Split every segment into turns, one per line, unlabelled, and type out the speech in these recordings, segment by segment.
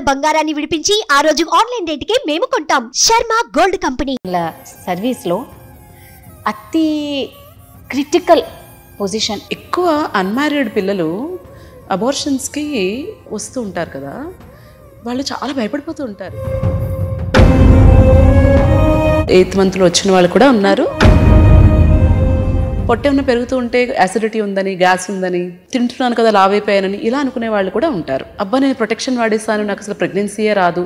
ఉన్న బంగారాన్ని విడిపించి ఆ రోజు ఆన్లైన్ రేటుకే మేము కొంటాం శర్మ గోల్డ్ కంపెనీ
సర్వీస్లో అతి క్రిటికల్ పొజిషన్ ఎక్కువ అన్మారీడ్ పిల్లలు అబోర్షన్స్కి వస్తూ ఉంటారు కదా వాళ్ళు చాలా భయపడిపోతూ ఉంటారు ఎయిత్ మంత్లో వచ్చిన వాళ్ళు కూడా ఉన్నారు పొట్ట ఉన్న పెరుగుతూ ఉంటే యాసిడిటీ ఉందని గ్యాస్ ఉందని తింటున్నాను కదా లావైపోయానని ఇలా అనుకునే వాళ్ళు కూడా ఉంటారు అబ్బా నేను ప్రొటెక్షన్ వాడేస్తాను నాకు అసలు ప్రెగ్నెన్సీయే రాదు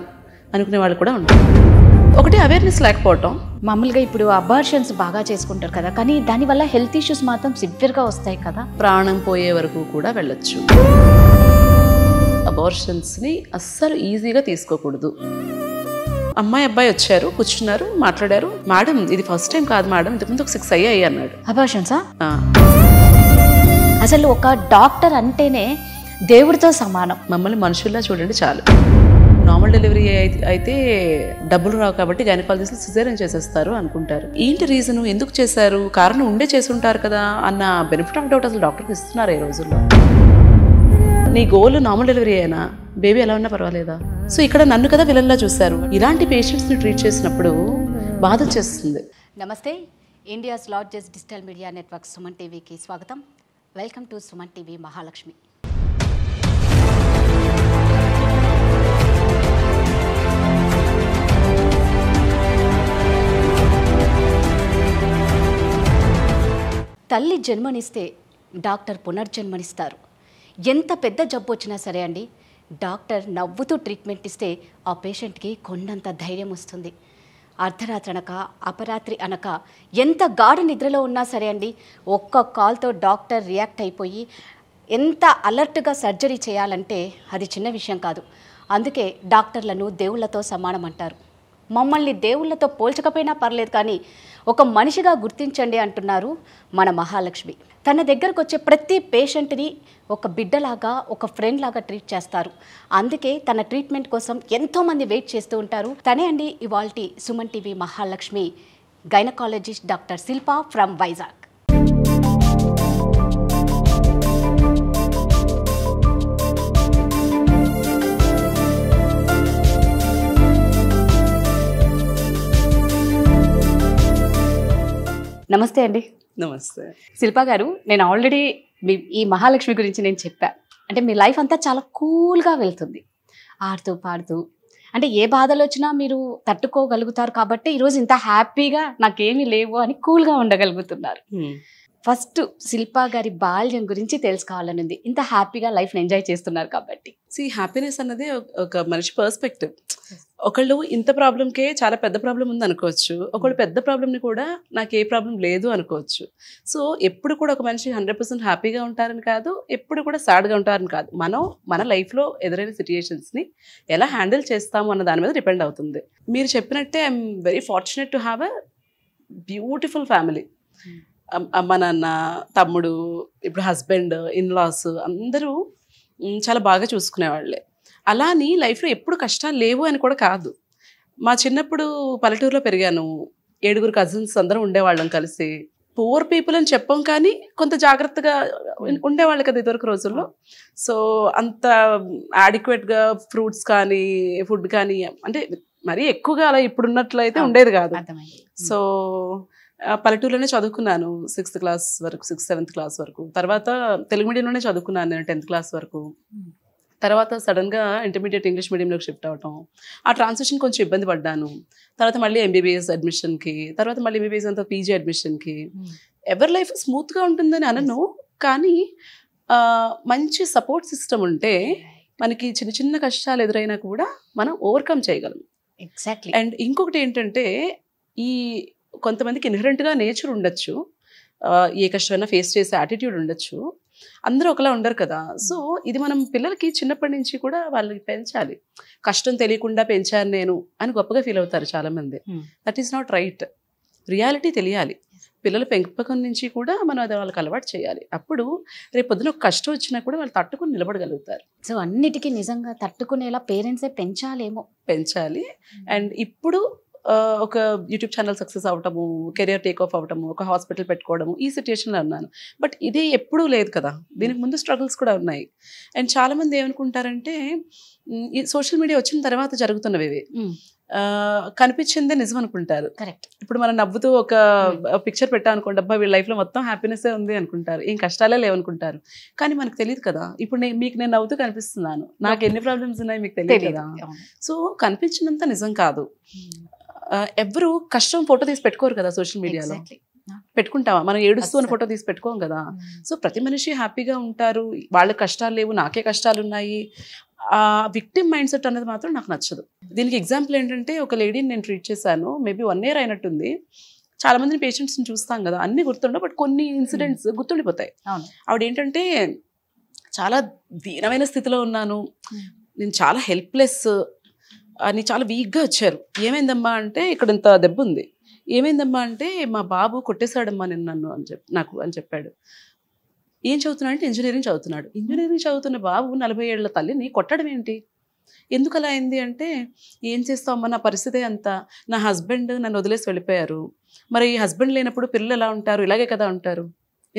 అనుకునే వాళ్ళు కూడా ఉంటారు ఒకటి అవేర్నెస్ లేకపోవటం
మామూలుగా ఇప్పుడు అబార్షన్స్ బాగా చేసుకుంటారు కదా కానీ దానివల్ల హెల్త్ ఇష్యూస్ మాత్రం సివియర్గా వస్తాయి కదా
ప్రాణం పోయే వరకు కూడా వెళ్ళొచ్చు అబార్షన్స్ని అస్సలు ఈజీగా తీసుకోకూడదు అమ్మాయి అబ్బాయి వచ్చారు కూర్చున్నారు మాట్లాడారు మేడం ఇది ఫస్ట్ టైం కాదు మేడం ఇంతకుముందు ఒక సిక్స్ అయ్యాయి అన్నాడు అభాషన్సా సార్ అసలు ఒక డాక్టర్ అంటేనే దేవుడితో సమానం మమ్మల్ని మనుషుల్లా చూడండి చాలు నార్మల్ డెలివరీ అయితే డబ్బులు రావు కాబట్టి గైనకాలజిస్టులు సిజేరియన్ చేసేస్తారు అనుకుంటారు ఏంటి రీజన్ ఎందుకు చేశారు కారణం ఉండే చేసి ఉంటారు కదా అన్న బెనిఫిట్ ఆఫ్ డౌట్ అసలు డాక్టర్కి ఇస్తున్నారు ఈ రోజుల్లో నీ గోల్ నార్మల్ డెలివరీ అయినా బేబీ ఎలా ఉన్నా పర్వాలేదా సో ఇక్కడ నన్ను కదా విలన్లా చూశారు ఇలాంటి పేషెంట్స్ని ట్రీట్ చేసినప్పుడు బాధ చేస్తుంది
నమస్తే India's largest digital media network Suman టీవీకి స్వాగతం welcome to Suman TV Mahalakshmi తల్లి జన్మనిస్తే డాక్టర్ పునర్జన్మనిస్తారు ఎంత పెద్ద జబ్బు వచ్చినా సరే అండి డాక్టర్ నవ్వుతూ ట్రీట్మెంట్ ఇస్తే ఆ పేషెంట్కి కొండంత ధైర్యం వస్తుంది అర్ధరాత్రి అనక అపరాత్రి అనక ఎంత గాఢ నిద్రలో ఉన్నా సరే అండి ఒక్క కాల్తో డాక్టర్ రియాక్ట్ అయిపోయి ఎంత అలర్ట్గా సర్జరీ చేయాలంటే అది చిన్న విషయం కాదు అందుకే డాక్టర్లను దేవుళ్లతో సమానం అంటారు మమ్మల్ని దేవుళ్లతో పోల్చకపోయినా పర్లేదు కానీ ఒక మనిషిగా గుర్తించండి అంటున్నారు మన మహాలక్ష్మి తన దగ్గరకు వచ్చే ప్రతి పేషెంట్ని ఒక బిడ్డలాగా ఒక ఫ్రెండ్ లాగా ట్రీట్ చేస్తారు అందుకే తన ట్రీట్మెంట్ కోసం ఎంతోమంది వెయిట్ చేస్తూ ఉంటారు తనే అండి ఇవాల్టి Suman TV Mahalakshmi gynaecologist doctor Shilpa from Vizag నమస్తే అండి నమస్తే శిల్ప గారు నేను ఆల్రెడీ మీ ఈ మహాలక్ష్మి గురించి నేను చెప్పా అంటే మీ లైఫ్ అంతా చాలా కూల్గా వెళ్తుంది ఆడుతూ పాడుతూ అంటే ఏ బాధలు వచ్చినా మీరు తట్టుకోగలుగుతారు కాబట్టి ఈరోజు ఇంత హ్యాపీగా నాకేమీ లేవు అని కూల్గా ఉండగలుగుతున్నారు ఫస్ట్ శిల్పా గారి బాల్యం గురించి తెలుసుకోవాలని ఇంత హ్యాపీగా లైఫ్ని ఎంజాయ్ చేస్తున్నారు కాబట్టి
సి హ్యాపీనెస్ అన్నది ఒక మనిషి పర్స్పెక్టివ్ ఒకళ్ళు ఇంత ప్రాబ్లంకే చాలా పెద్ద ప్రాబ్లం ఉంది అనుకోవచ్చు ఒకళ్ళు పెద్ద ప్రాబ్లంని కూడా నాకు ఏ ప్రాబ్లం లేదు అనుకోవచ్చు సో ఎప్పుడు కూడా ఒక మనిషి హండ్రెడ్ పర్సెంట్ హ్యాపీగా ఉంటారని కాదు ఎప్పుడు కూడా సాడ్గా ఉంటారని కాదు మనం మన లైఫ్లో ఎదురైన సిచ్యుయేషన్స్ని ఎలా హ్యాండిల్ చేస్తాము అన్న దాని మీద డిపెండ్ అవుతుంది మీరు చెప్పినట్టే I'm very fortunate to have a beautiful family అమ్మ నాన్న తమ్ముడు ఇప్పుడు హస్బెండ్ ఇన్లాస్ అందరూ చాలా బాగా చూసుకునేవాళ్ళే అలా అని లైఫ్లో ఎప్పుడు కష్టాలు లేవు అని కూడా కాదు మా చిన్నప్పుడు పల్లెటూరులో పెరిగాను ఏడుగురు కజిన్స్ అందరం ఉండేవాళ్ళం కలిసి పూర్ పీపుల్ అని చెప్పం కానీ కొంత జాగ్రత్తగా ఉండేవాళ్ళు కదా ఇదివరకు రోజుల్లో సో అంత ఆడిక్వేట్గా ఫ్రూట్స్ కానీ ఫుడ్ కానీ అంటే మరీ ఎక్కువగా అలా ఇప్పుడున్నట్లయితే ఉండేది కాదు సో పల్లెటూరులోనే చదువుకున్నాను సిక్స్త్ క్లాస్ వరకు సిక్స్త్ సెవెంత్ క్లాస్ వరకు తర్వాత తెలుగు మీడియంలోనే చదువుకున్నాను నేను టెన్త్ క్లాస్ వరకు hmm. తర్వాత సడన్గా ఇంటర్మీడియట్ ఇంగ్లీష్ మీడియంలోకి షిఫ్ట్ అవటం ఆ ట్రాన్స్లేషన్ కొంచెం ఇబ్బంది పడ్డాను తర్వాత మళ్ళీ ఎంబీబీఎస్ అడ్మిషన్కి తర్వాత మళ్ళీ ఎంబీబీఎస్ అంతా పీజీ అడ్మిషన్కి hmm. ఎవరి లైఫ్ స్మూత్గా ఉంటుందని అనను కానీ మంచి సపోర్ట్ సిస్టమ్ ఉంటే మనకి చిన్న చిన్న కష్టాలు ఎదురైనా కూడా మనం ఓవర్కమ్ చేయగలం ఎగ్జాక్ట్లీ అండ్ ఇంకొకటి ఏంటంటే ఈ కొంతమందికి ఇన్హరెంట్గా నేచర్ ఉండొచ్చు ఏ కష్టమైనా ఫేస్ చేసే యాటిట్యూడ్ ఉండొచ్చు అందరూ ఒకలా ఉండరు కదా సో ఇది మనం పిల్లలకి చిన్నప్పటి నుంచి కూడా వాళ్ళకి పెంచాలి కష్టం తెలియకుండా పెంచాను నేను అని గొప్పగా ఫీల్ అవుతారు చాలామంది that is not right reality తెలియాలి పిల్లల పెంపకం నుంచి కూడా మనం అది వాళ్ళకి అలవాటు చేయాలి అప్పుడు రేపు పొద్దున ఒక కష్టం వచ్చినా కూడా వాళ్ళు తట్టుకుని నిలబడగలుగుతారు సో అన్నిటికీ నిజంగా తట్టుకునేలా పేరెంట్సే పెంచాలేమో పెంచాలి అండ్ hmm. ఇప్పుడు ఒక యూట్యూబ్ ఛానల్ సక్సెస్ అవటము కెరియర్ టేక్ ఆఫ్ అవటము ఒక హాస్పిటల్ పెట్టుకోవడము ఈ సిచ్యుయేషన్లో ఉన్నాను బట్ ఇది ఎప్పుడూ లేదు కదా దీనికి ముందు స్ట్రగుల్స్ కూడా ఉన్నాయి అండ్ చాలామంది ఏమనుకుంటారంటే ఈ సోషల్ మీడియా వచ్చిన తర్వాత జరుగుతున్నవి ఇవి కనిపించిందే నిజం అనుకుంటారు కరెక్ట్ ఇప్పుడు మనం నవ్వుతూ ఒక పిక్చర్ పెట్టాం అనుకోండి అబ్బా వీళ్ళ లైఫ్లో మొత్తం హ్యాపీనెస్ ఉంది అనుకుంటారు ఏం కష్టాలే లేవనుకుంటారు కానీ మనకు తెలియదు కదా ఇప్పుడు నేను మీకు నేను నవ్వుతూ కనిపిస్తున్నాను నాకు ఎన్ని ప్రాబ్లమ్స్ ఉన్నాయి మీకు తెలియదు కదా సో కనిపించినంత నిజం కాదు ఎవరు కష్టం ఫోటో తీసి పెట్టుకోరు కదా సోషల్ మీడియాలో పెట్టుకుంటావా మనం ఏడుస్తూ అని ఫోటో తీసి పెట్టుకోం కదా సో ప్రతి మనిషి హ్యాపీగా ఉంటారు వాళ్ళ కష్టాలు లేవు నాకే కష్టాలు ఉన్నాయి ఆ విక్టిమ్ మైండ్ సెట్ అనేది మాత్రం నాకు నచ్చదు దీనికి ఎగ్జాంపుల్ ఏంటంటే ఒక లేడీని నేను ట్రీట్ చేశాను మేబీ వన్ ఇయర్ అయినట్టుంది చాలా మందిని పేషెంట్స్ని చూస్తాం కదా అన్ని గుర్తుండవు బట్ కొన్ని ఇన్సిడెంట్స్ గుర్తుండిపోతాయి ఆవిడ ఏంటంటే చాలా దీనమైన స్థితిలో ఉన్నాను నేను చాలా హెల్ప్లెస్ అని చాలా వీక్గా వచ్చారు ఏమైందమ్మా అంటే ఇక్కడ ఇంత దెబ్బ ఉంది ఏమైందమ్మా అంటే మా బాబు కొట్టేశాడమ్మా నేను నన్ను అని చెప్పి నాకు అని చెప్పాడు ఏం చదువుతున్నాడు అంటే ఇంజనీరింగ్ చదువుతున్నాడు ఇంజనీరింగ్ చదువుతున్న బాబు నలభై ఏళ్ల తల్లిని కొట్టడం ఏంటి ఎందుకు అలా అయింది అంటే ఏం చేస్తామమ్మా నా పరిస్థితి అంత నా హస్బెండ్ నన్ను వదిలేసి వెళ్ళిపోయారు మరి హస్బెండ్ లేనప్పుడు పిల్లలు ఎలా ఉంటారు ఇలాగే కదా ఉంటారు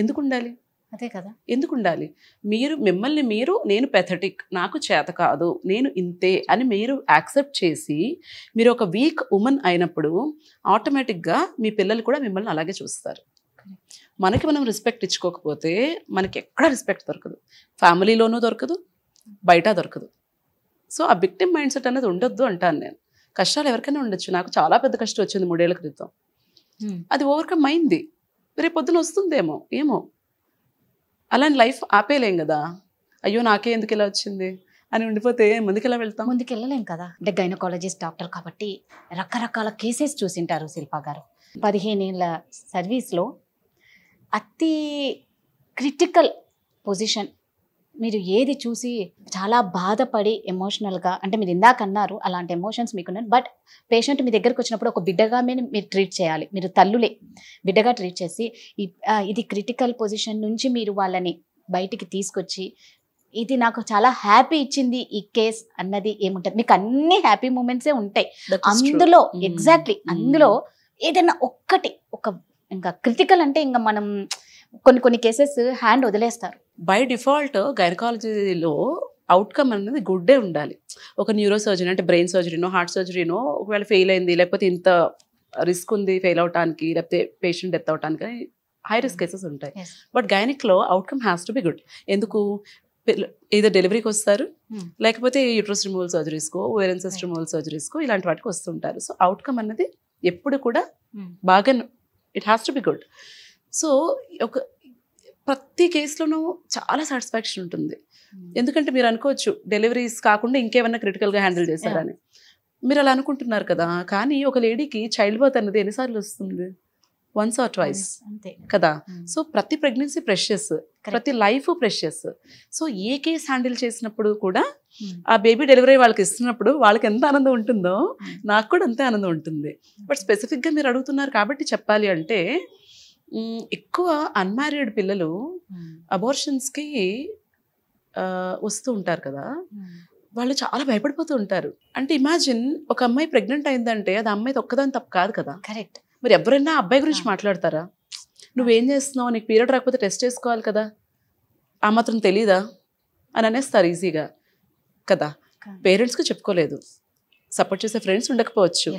ఎందుకు ఉండాలి అదే కదా ఎందుకు ఉండాలి మీరు మిమ్మల్ని మీరు నేను పెథటిక్ నాకు చేత కాదు నేను ఇంతే అని మీరు యాక్సెప్ట్ చేసి మీరు ఒక వీక్ ఉమెన్ అయినప్పుడు ఆటోమేటిక్గా మీ పిల్లలు కూడా మిమ్మల్ని అలాగే చూస్తారు మనకి మనం రెస్పెక్ట్ ఇచ్చుకోకపోతే మనకి ఎక్కడ రెస్పెక్ట్ దొరకదు ఫ్యామిలీలోనూ దొరకదు బయట దొరకదు సో ఆ విక్టిమ్ మైండ్ సెట్ అనేది ఉండొద్దు అంటాను నేను కష్టాలు ఎవరికైనా ఉండొచ్చు నాకు చాలా పెద్ద కష్టం వచ్చింది మూడేళ్ల క్రితం అది ఓవర్కమ్ అయింది రేపు పొద్దున వస్తుందేమో ఏమో అలాంటి లైఫ్ ఆపేయలేం కదా అయ్యో నాకే ఎందుకు ఇలా వచ్చింది అని ఉండిపోతే ముందుకెలా
వెళ్తాం ముందుకెళ్ళలేం కదా అంటే గైనకాలజిస్ట్ డాక్టర్ కాబట్టి రకరకాల కేసెస్ చూసింటారు శిల్ప గారు పదిహేనేళ్ళ సర్వీస్లో అతి క్రిటికల్ పొజిషన్ మీరు ఏది చూసి చాలా బాధపడి ఎమోషనల్గా అంటే మీరు ఇందాక అన్నారు అలాంటి ఎమోషన్స్ మీకున్నాను బట్ పేషెంట్ మీ దగ్గరకు వచ్చినప్పుడు ఒక బిడ్డగా మీరు ట్రీట్ చేయాలి మీరు తల్లులే బిడ్డగా ట్రీట్ చేసి ఇది క్రిటికల్ పొజిషన్ నుంచి మీరు వాళ్ళని బయటికి తీసుకొచ్చి ఇది నాకు చాలా హ్యాపీ ఇచ్చింది ఈ కేస్ అన్నది ఏముంటుంది మీకు అన్ని హ్యాపీ మూమెంట్సే ఉంటాయి అందులో ఎగ్జాక్ట్లీ hmm. hmm. అందులో ఏదైనా ఒక్కటి ఒక ఇంకా క్రిటికల్ అంటే ఇంకా మనం కొన్ని కొన్ని కేసెస్ హ్యాండ్
వదిలేస్తారు బై డిఫాల్ట్ గైనకాలజీలో అవుట్కమ్ అనేది గుడ్డే ఉండాలి ఒక న్యూరో సర్జరీ అంటే బ్రెయిన్ సర్జరీనో హార్ట్ సర్జరీనో ఒకవేళ ఫెయిల్ అయింది లేకపోతే ఇంత రిస్క్ ఉంది ఫెయిల్ అవడానికి లేకపోతే పేషెంట్ డెత్ అవడానికి హై రిస్క్ కేసెస్ ఉంటాయి బట్ గైనిక్లో outcome has to be good ఎందుకు ఏదో డెలివరీకి వస్తారు hmm. లేకపోతే యూట్రస్ రిమూవల్ సర్జరీస్కో ఓఎన్సెస్ రిమూవల్ సర్జరీస్కో ఇలాంటి వాటికి వస్తుంటారు సో అవుట్కమ్ అనేది ఎప్పుడు కూడా hmm. బాగా it has to be good so ఒక ప్రతి కేసులోనూ చాలా సాటిస్ఫాక్షన్ ఉంటుంది hmm. ఎందుకంటే మీరు అనుకోవచ్చు డెలివరీస్ కాకుండా ఇంకేమన్నా క్రిటికల్గా హ్యాండిల్ చేశారని మీరు అలా అనుకుంటున్నారు కదా కానీ ఒక లేడీకి చైల్డ్ బర్త్ అనేది ఎన్నిసార్లు వస్తుంది వన్స్ ఆర్ ట్వైస్ అంతే కదా hmm. సో ప్రతి ప్రెగ్నెన్సీ ప్రెషియస్ ప్రతి లైఫ్ ప్రెషియస్ సో ఏ కేస్ హ్యాండిల్ చేసినప్పుడు కూడా hmm. ఆ బేబీ డెలివరీ వాళ్ళకి ఇస్తున్నప్పుడు వాళ్ళకి ఎంత ఆనందం ఉంటుందో నాకు కూడా అంతే ఆనందం ఉంటుంది బట్ స్పెసిఫిక్గా మీరు అడుగుతున్నారు కాబట్టి చెప్పాలి అంటే ఎక్కువ అన్మ్యారీడ్ పిల్లలు అబోర్షన్స్కి వస్తూ ఉంటారు కదా వాళ్ళు చాలా భయపడిపోతూ ఉంటారు అంటే ఇమాజిన్ ఒక అమ్మాయి ప్రెగ్నెంట్ అయిందంటే అది అమ్మాయి ఒక్కదాని తప్పు కాదు కదా కరెక్ట్ మరి ఎవరైనా అబ్బాయి గురించి మాట్లాడతారా నువ్వేం చేస్తున్నావు నీకు పీరియడ్ రాకపోతే టెస్ట్ చేసుకోవాలి కదా ఆ మాత్రం తెలీదా అని అనేస్తారు ఈజీగా కదా పేరెంట్స్కి చెప్పుకోలేదు సపోర్ట్ చేసే ఫ్రెండ్స్ ఉండకపోవచ్చు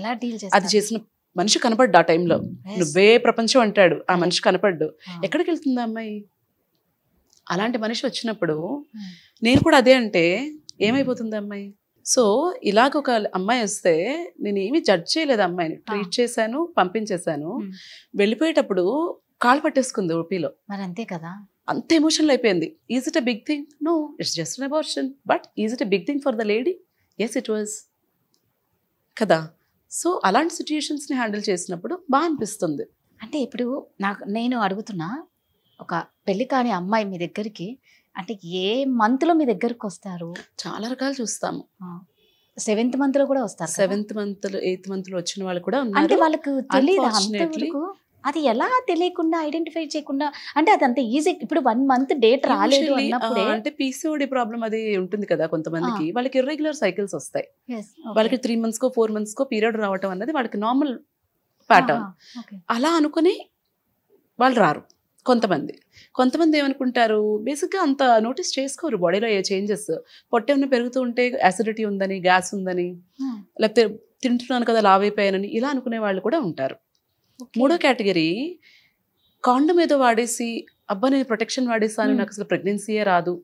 అది చేసిన మనిషి కనపడ్డు ఆ టైంలో నువ్వే ప్రపంచం అంటాడు ఆ మనిషి కనపడ్డు ఎక్కడికి వెళ్తుంది అమ్మాయి అలాంటి మనిషి వచ్చినప్పుడు నేను కూడా అదే అంటే ఏమైపోతుంది అమ్మాయి సో ఇలాగ ఒక అమ్మాయి వస్తే నేను ఏమి జడ్జ్ చేయలేదు అమ్మాయిని ట్రీట్ చేశాను పంపించేశాను వెళ్ళిపోయేటప్పుడు కాలు పట్టేసుకుంది ఓపీలో మరి అంతే కదా అంత ఎమోషనల్ అయిపోయింది is it a big thing no it's just an abortion but is it a big thing for the lady yes it was కదా సో అలాంటి సిచ్యుయేషన్స్ని హ్యాండిల్ చేసినప్పుడు బాగా అనిపిస్తుంది అంటే ఇప్పుడు నాకు నేను అడుగుతున్నా ఒక పెళ్లి కాని అమ్మాయి
మీ దగ్గరికి అంటే ఏ మంత్లో మీ దగ్గరకు వస్తారు చాలా రకాలు చూస్తాము సెవెంత్ మంత్ లో కూడా వస్తారు సెవెంత్ మంత్ ఎయిత్ మంత్ లో వచ్చిన వాళ్ళు కూడా అంటే వాళ్ళకు తెలియదు అది ఎలా తెలియకుండా ఐడెంటిఫై చేయకుండా అంటే అది అంత ఈజీ ఇప్పుడు వన్ మంత్
డేట్ రాలేదు అంటే పీసీఓడి ప్రాబ్లం అది ఉంటుంది కదా కొంతమందికి వాళ్ళకి ఇర్రెగ్యులర్ సైకిల్స్ వస్తాయి వాళ్ళకి త్రీ మంత్స్ కో ఫోర్ మంత్స్ కో పీరియడ్ రావటం అన్నది వాళ్ళకి నార్మల్ ప్యాటర్న్ అలా అనుకుని వాళ్ళు రారు కొంతమంది కొంతమంది ఏమనుకుంటారు బేసిక్గా అంత నోటీస్ చేసుకోరు బాడీలో ఏ చేంజెస్ పొట్ట ఏమైనా పెరుగుతూ ఉంటే యాసిడిటీ ఉందని గ్యాస్ ఉందని లేకపోతే తింటున్నాను కదా లావైపోయానని ఇలా అనుకునే వాళ్ళు కూడా ఉంటారు మూడో కేటగిరీ కాండం ఏదో వాడేసి అబ్బా నేను ప్రొటెక్షన్ వాడేస్తాను నాకు అసలు ప్రెగ్నెన్సీయే రాదు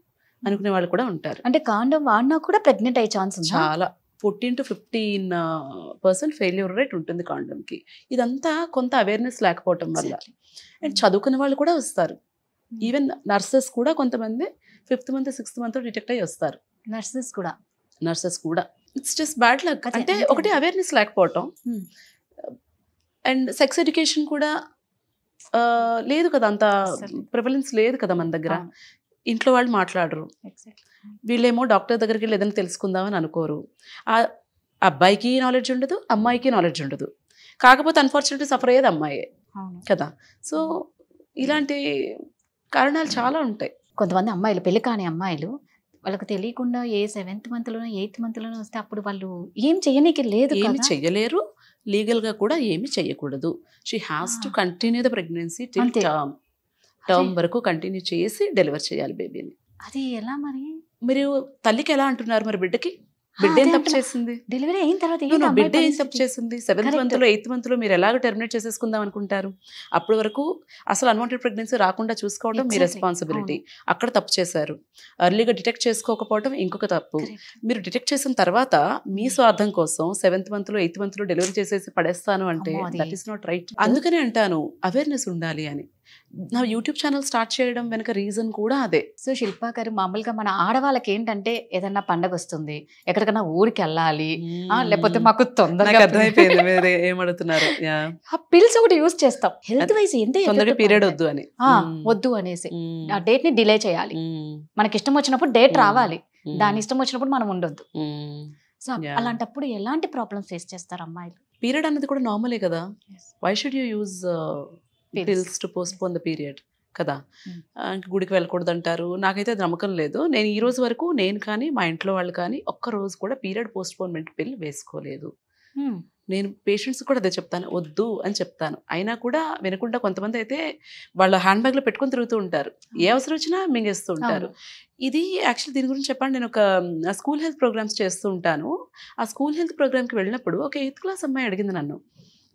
అనుకునే వాళ్ళు కూడా ఉంటారు అంటే కాండం వాడినా కూడా ప్రెగ్నెంట్ అయ్యే ఛాన్స్ చాలా fourteen to fifteen percent failure rate ఉంటుంది కాండంకి ఇదంతా కొంత అవేర్నెస్ లేకపోవటం వల్ల అండ్ చదువుకున్న వాళ్ళు కూడా వస్తారు ఈవెన్ నర్సెస్ కూడా కొంతమంది fifth month sixth month detect అయ్యి వస్తారు నర్సెస్ కూడా నర్సెస్ కూడా ఇట్స్ జస్ట్ బ్యాడ్ లక్ అంటే ఒకటి అవేర్నెస్ లేకపోవటం అండ్ సెక్స్ ఎడ్యుకేషన్ కూడా లేదు కదా అంత ప్రిఫరెన్స్ లేదు కదా మన దగ్గర ఇంట్లో వాళ్ళు మాట్లాడరు వీళ్ళేమో డాక్టర్ దగ్గరికి వెళ్ళి ఏదైనా తెలుసుకుందామని అనుకోరు ఆ అబ్బాయికి నాలెడ్జ్ ఉండదు అమ్మాయికి నాలెడ్జ్ ఉండదు కాకపోతే అన్ఫార్చునేట్లీ సఫర్ అయ్యేది అమ్మాయే కదా సో ఇలాంటి కారణాలు చాలా ఉంటాయి
కొంతమంది అమ్మాయిలు పెళ్లి కాని అమ్మాయిలు వాళ్ళకి తెలియకుండా ఏ సెవెంత్ మంత్లోనో ఎయిత్ మంత్లోనో వస్తే అప్పుడు వాళ్ళు
ఏం చేయనీకి లేదు ఏమి చెయ్యలేరు లీగల్గా కూడా ఏమి చేయకూడదు she has to continue the pregnancy till term term వరకు కంటిన్యూ చేసి డెలివర్ చేయాలి బేబీని
అది ఎలా మరి
మీరు తల్లికి ఎలా అంటున్నారు మరి బిడ్డకి బిడ్డ ఏం తప్పు చేసింది డెలివరీ అయిన తర్వాత బిడ్డ ఏం తప్పు చేసింది సెవెంత్ మంత్ లో ఎయిత్ మంత్ లో మీరు ఎలాగ టెర్మినేట్ చేసేసుకుందాం అనుకుంటారు అప్పటి వరకు అసలు అన్వాంటెడ్ ప్రెగ్నెన్సీ రాకుండా చూసుకోవడం మీ రెస్పాన్సిబిలిటీ అక్కడ తప్పు చేశారు అర్లీగా డిటెక్ట్ చేసుకోకపోవడం ఇంకొక తప్పు మీరు డిటెక్ట్ చేసిన తర్వాత మీ hmm. స్వార్థం కోసం సెవెంత్ మంత్ లో ఎయిత్ మంత్ లో డెలివరీ చేసేసి పడేస్తాను అంటే దట్ ఈస్ నాట్ రైట్ అందుకనే అంటాను అవేర్నెస్ ఉండాలి అని నా యూట్యూబ్ ఛానల్ స్టార్ట్ చేయడం వెనుక రీజన్ కూడా
అదే సో శిల్పా గారు మామూలుగా మన ఆడవాళ్ళకి ఏంటంటే ఏదన్నా పండగ వస్తుంది ఎక్కడికన్నా ఊరికి వెళ్ళాలి లేకపోతే మాకు తొందరగా ఆ పిల్స్ ఒకటి యూజ్ చేస్తాం హెల్త్ వైజ్ పీరియడ్ వద్దు అని వద్దు అనేసి ఆ డేట్ ని డిలే చేయాలి మనకి ఇష్టం వచ్చినప్పుడు డేట్ రావాలి దాని ఇష్టం వచ్చినప్పుడు మనం ఉండొద్దు సో అలాంటప్పుడు ఎలాంటి ప్రాబ్లమ్స్ ఫేస్ చేస్తారు అమ్మాయిలు
పీరియడ్ అనేది కూడా నార్మలే కదా why should you use pills to postpone the period కదా hmm. గుడికి వెళ్ళకూడదు అంటారు నాకైతే నమ్మకం లేదు నేను ఈ రోజు వరకు నేను కానీ మా ఇంట్లో వాళ్ళు కానీ ఒక్క రోజు కూడా పీరియడ్ పోస్ట్పోన్మెంట్ బిల్ వేసుకోలేదు hmm. నేను పేషెంట్స్ కూడా అదే చెప్తాను వద్దు అని చెప్తాను అయినా కూడా వినకుండా కొంతమంది అయితే వాళ్ళ హ్యాండ్ బ్యాగ్లో పెట్టుకొని తిరుగుతూ ఉంటారు ఏ అవసరం వచ్చినా మింగేస్తూ ఉంటారు ఇది యాక్చువల్లీ దీని గురించి చెప్పండి నేను ఒక స్కూల్ హెల్త్ ప్రోగ్రామ్స్ చేస్తూ ఉంటాను ఆ స్కూల్ హెల్త్ ప్రోగ్రామ్కి వెళ్ళినప్పుడు ఒక ఎయిత్ క్లాస్ అమ్మాయి అడిగింది నన్ను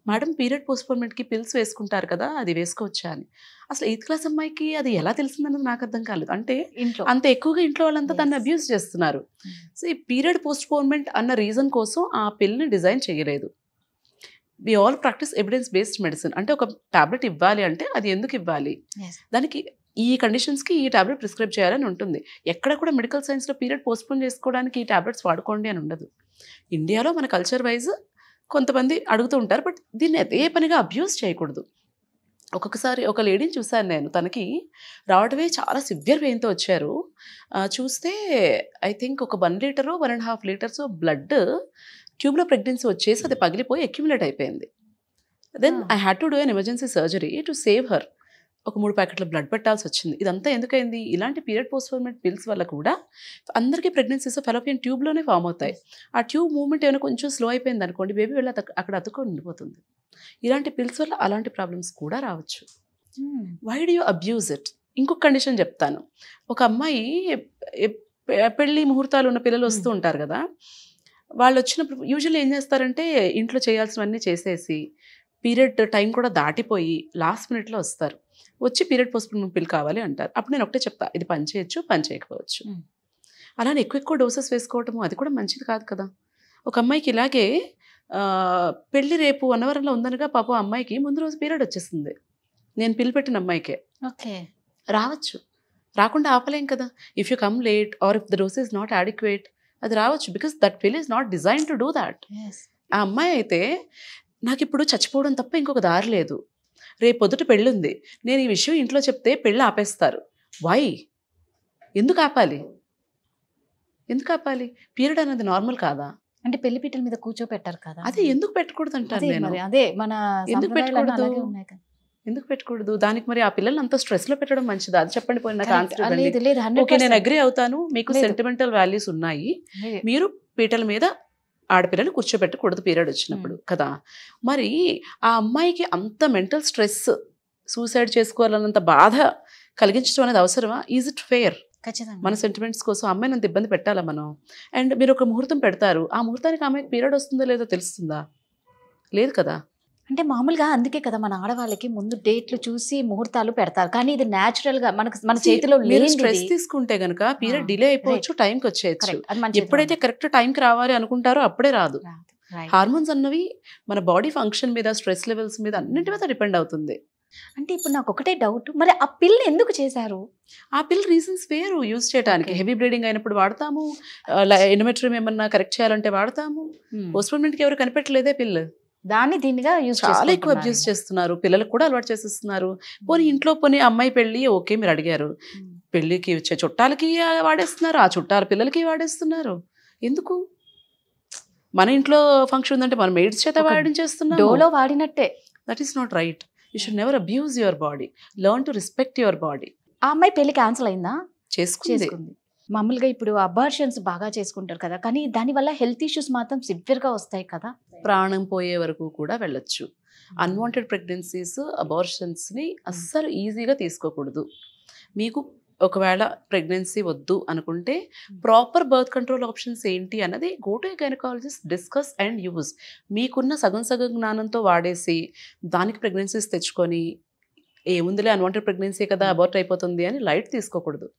మేడం పీరియడ్ పోస్ట్పోన్మెంట్కి పిల్స్ వేసుకుంటారు కదా అది వేసుకోవచ్చా అని అసలు ఎయిత్ క్లాస్ అమ్మాయికి అది ఎలా తెలిసిందన్నది నాకు అర్థం కాలేదు అంటే ఇంట్లో అంత ఎక్కువగా ఇంట్లో వాళ్ళంతా దాన్ని అబ్యూస్ చేస్తున్నారు hmm. సో ఈ పీరియడ్ పోస్ట్పోన్మెంట్ అన్న రీజన్ కోసం ఆ పిల్ని డిజైన్ చేయలేదు we all practice evidence based medicine అంటే ఒక టాబ్లెట్ ఇవ్వాలి అంటే అది ఎందుకు ఇవ్వాలి దానికి ఈ కండిషన్స్కి ఈ టాబ్లెట్ ప్రిస్క్రైబ్ చేయాలని ఉంటుంది ఎక్కడ కూడా మెడికల్ సైన్స్లో పీరియడ్ పోస్ట్పోన్ చేసుకోవడానికి ఈ టాబ్లెట్స్ వాడుకోండి అని ఉండదు ఇండియాలో మన కల్చర్ వైజ్ కొంతమంది అడుగుతూ ఉంటారు బట్ దీన్ని అదే పనిగా అబ్యూస్ చేయకూడదు ఒక్కొక్కసారి ఒక లేడీని చూశాను నేను తనకి రావడమే చాలా సివియర్ పెయిన్తో వచ్చారు చూస్తే ఐ థింక్ ఒక one litre one and half litres blood ట్యూబ్లో ప్రెగ్నెన్సీ వచ్చేసి అది పగిలిపోయి అక్యుమిలేట్ అయిపోయింది then I had to do an emergency surgery to save her ఒక మూడు ప్యాకెట్ల బ్లడ్ పెట్టాల్సి వచ్చింది ఇదంతా ఎందుకైంది ఇలాంటి పీరియడ్ పోస్ట్ పిల్స్ వల్ల కూడా అందరికీ ప్రెగ్నెన్సీస్ ఫెలోపియన్ ట్యూబ్లోనే ఫామ్ అవుతాయి ఆ ట్యూబ్ మూవ్మెంట్ ఏమైనా కొంచెం స్లో అయిపోయింది అనుకోండి బేబీ వెళ్ళి అక్కడ అతుకొని ఉండిపోతుంది ఇలాంటి పిల్స్ వల్ల అలాంటి ప్రాబ్లమ్స్ కూడా రావచ్చు why do you abuse it ఇంకొక కండిషన్ చెప్తాను ఒక అమ్మాయి పెళ్ళి ముహూర్తాలు ఉన్న పిల్లలు వస్తూ ఉంటారు కదా వాళ్ళు వచ్చినప్పుడు యూజువల్లీ ఏం చేస్తారంటే ఇంట్లో చేయాల్సినవన్నీ చేసేసి పీరియడ్ టైం కూడా దాటిపోయి లాస్ట్ మినిట్లో వస్తారు వచ్చి పీరియడ్ పోస్ట్పోన్మెంట్ పిల్ కావాలి అంటారు అప్పుడు నేను ఒకటే చెప్తా ఇది పని చేయొచ్చు పని చేయకపోవచ్చు అలానే ఎక్కువ ఎక్కువ డోసెస్ వేసుకోవటము అది కూడా మంచిది కాదు కదా ఒక అమ్మాయికి ఇలాగే పెళ్లి రేపు అన్నవరంలో ఉందనగా పాప అమ్మాయికి ముందు రోజు పీరియడ్ వచ్చేసింది నేను పిల్లు పెట్టిన అమ్మాయికే ఓకే రావచ్చు రాకుండా ఆపలేం కదా if you come late or if the dose is not adequate అది రావచ్చు because that pill is not design to do that ఆ అమ్మాయి అయితే నాకు ఇప్పుడు చచ్చిపోవడం తప్ప ఇంకొక దారి లేదు రేపొద్దుట పెళ్ళుంది నేను ఈ విషయం ఇంట్లో చెప్తే పెళ్ళి ఆపేస్తారు వై ఎందుకు ఆపాలి ఎందుకు ఆపాలి పీరియడ్ అనేది నార్మల్ కాదా అంటే పెళ్లి పీటల మీద కూర్చోపెట్టారు కదా అదే ఎందుకు పెట్టకూడదు అంటారు నేను
అదే మన ఎందుకు పెట్టకూడదు
ఎందుకు పెట్టకూడదు దానికి మరి ఆ పిల్లల్ని అంత స్ట్రెస్ లో పెట్టడం మంచిదా అది చెప్పండి పోయిన ఓకే నేను అగ్రి అవుతాను మీకు సెంటిమెంటల్ వాల్యూస్ ఉన్నాయి మీరు పీటల మీద ఆడపిల్లలు కూర్చోబెట్టకూడదు పీరియడ్ వచ్చినప్పుడు కదా మరి ఆ అమ్మాయికి అంత మెంటల్ స్ట్రెస్ సూసైడ్ చేసుకోవాలన్నంత బాధ కలిగించడం అనేది అవసరమా ఈజ్ ఇట్ ఫెయిర్ మన సెంటిమెంట్స్ కోసం అమ్మాయిని అంత ఇబ్బంది పెట్టాలా మనం అండ్ మీరు ఒక ముహూర్తం పెడతారు ఆ ముహూర్తానికి ఆమెకి పీరియడ్ వస్తుందో లేదో తెలుస్తుందా లేదు కదా
అంటే మామూలుగా అందుకే కదా మన ఆడవాళ్ళకి ముందు డేట్లు చూసి ముహూర్తాలు పెడతారు కానీ ఇది నేచురల్ గా మనకు మన చేతిలో స్ట్రెస్
తీసుకుంటే గనక పీరియడ్ డిలే అయిపోవచ్చు టైం కి వచ్చేయచ్చు ఎప్పుడైతే కరెక్ట్ టైం కి రావాలి అనుకుంటారో అప్పుడే రాదు హార్మోన్స్ అన్నవి మన బాడీ ఫంక్షన్ మీద స్ట్రెస్ లెవెల్స్ మీద అన్నింటి మీద డిపెండ్ అవుతుంది అంటే ఇప్పుడు నాకు ఒకటే డౌట్ మరి ఆ పిల్ ఎందుకు చేశారు ఆ పిల్ రీజన్స్ వేరు యూజ్ చేయడానికి హెవీ బ్లీడింగ్ అయినప్పుడు వాడతాము ఎనిమెట్రీ ఏమన్నా కరెక్ట్ చేయాలంటే వాడతాము కి ఎవరు కనిపెట్టలేదే పిల్లు దాన్ని దీనిగా యూజ్ చాలా ఎక్కువ అబ్యూస్ చేస్తున్నారు పిల్లలకు కూడా అలవాటు చేసేస్తున్నారు పోనీ ఇంట్లో పోనీ అమ్మాయి పెళ్ళి ఓకే మీరు అడిగారు పెళ్ళికి వచ్చే చుట్టాలకి వాడేస్తున్నారు ఆ చుట్టాల పిల్లలకి వాడేస్తున్నారు ఎందుకు మన ఇంట్లో ఫంక్షన్ ఉందంటే మన మెయిడ్స్ చేత వాడించేస్తున్నాం డోలో వాడినట్టే that is not right you should never abuse your body learn to respect your body
ఆ అమ్మాయి పెళ్లి క్యాన్సిల్ అయిందా చేసుకుంది మామూలుగా ఇప్పుడు అబార్షన్స్ బాగా చేసుకుంటారు కదా కానీ దానివల్ల హెల్త్ ఇష్యూస్ మాత్రం సివియర్గా వస్తాయి కదా
ప్రాణం పోయే వరకు కూడా వెళ్ళొచ్చు అన్వాంటెడ్ ప్రెగ్నెన్సీస్ అబార్షన్స్ని అస్సలు ఈజీగా తీసుకోకూడదు మీకు ఒకవేళ ప్రెగ్నెన్సీ వద్దు అనుకుంటే ప్రాపర్ బర్త్ కంట్రోల్ ఆప్షన్స్ ఏంటి అన్నది go to gynaecologist discuss and use మీకున్న సగం సగం జ్ఞానంతో వాడేసి దానికి ప్రెగ్నెన్సీస్ తెచ్చుకొని ఏముందిలే అన్వాంటెడ్ ప్రెగ్నెన్సీ కదా అబార్ట్ hmm. అయిపోతుంది అని లైట్ తీసుకోకూడదు